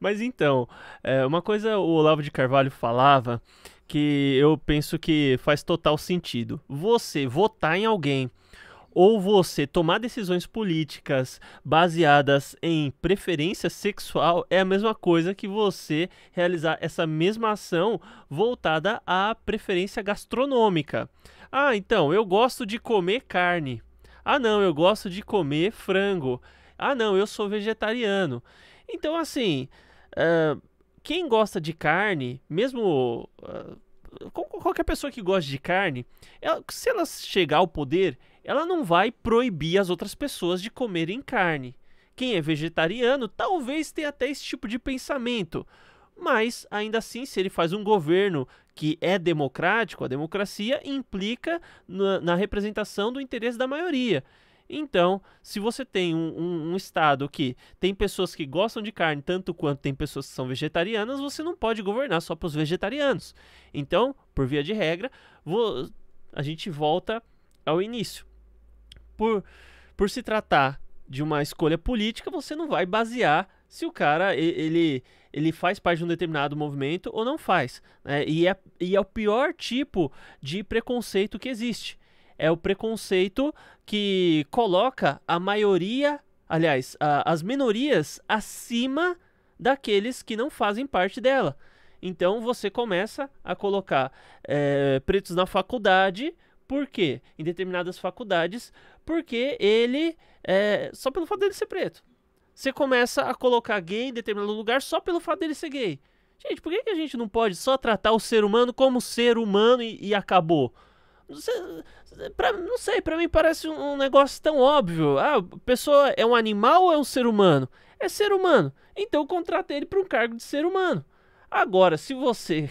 Mas então, é, uma coisa o Olavo de Carvalho falava que eu penso que faz total sentido. Você votar em alguém ou você tomar decisões políticas baseadas em preferência sexual é a mesma coisa que você realizar essa mesma ação voltada à preferência gastronômica. Ah, então, eu gosto de comer carne. Ah, não, eu gosto de comer frango. Ah, não, eu sou vegetariano. Então, assim, ah, quem gosta de carne, mesmo uh, qualquer pessoa que gosta de carne, ela, se ela chegar ao poder, ela não vai proibir as outras pessoas de comerem carne. Quem é vegetariano talvez tenha até esse tipo de pensamento. Mas, ainda assim, se ele faz um governo que é democrático, a democracia implica na, na representação do interesse da maioria. Então, se você tem um, um, um, estado que tem pessoas que gostam de carne tanto quanto tem pessoas que são vegetarianas, você não pode governar só para os vegetarianos. Então, por via de regra, vou, a gente volta ao início. Por, por se tratar de uma escolha política, você não vai basear se o cara ele, ele faz parte de um determinado movimento ou não faz. Né? E, é, e é o pior tipo de preconceito que existe é o preconceito que coloca a maioria, aliás, a, as minorias acima daqueles que não fazem parte dela. Então você começa a colocar é, pretos na faculdade, por quê? Em determinadas faculdades, porque ele. É, só pelo fato dele ser preto. Você começa a colocar gay em determinado lugar só pelo fato dele ser gay. Gente, por que, que a gente não pode só tratar o ser humano como ser humano e, e acabou? Pra, não sei, para mim parece um, negócio tão óbvio. Ah, a pessoa é um animal ou é um ser humano? É ser humano. Então contrata ele para um cargo de ser humano. Agora, se você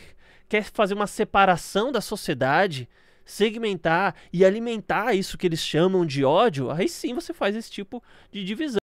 quer fazer uma separação da sociedade, segmentar e alimentar isso que eles chamam de ódio, aí sim você faz esse tipo de divisão.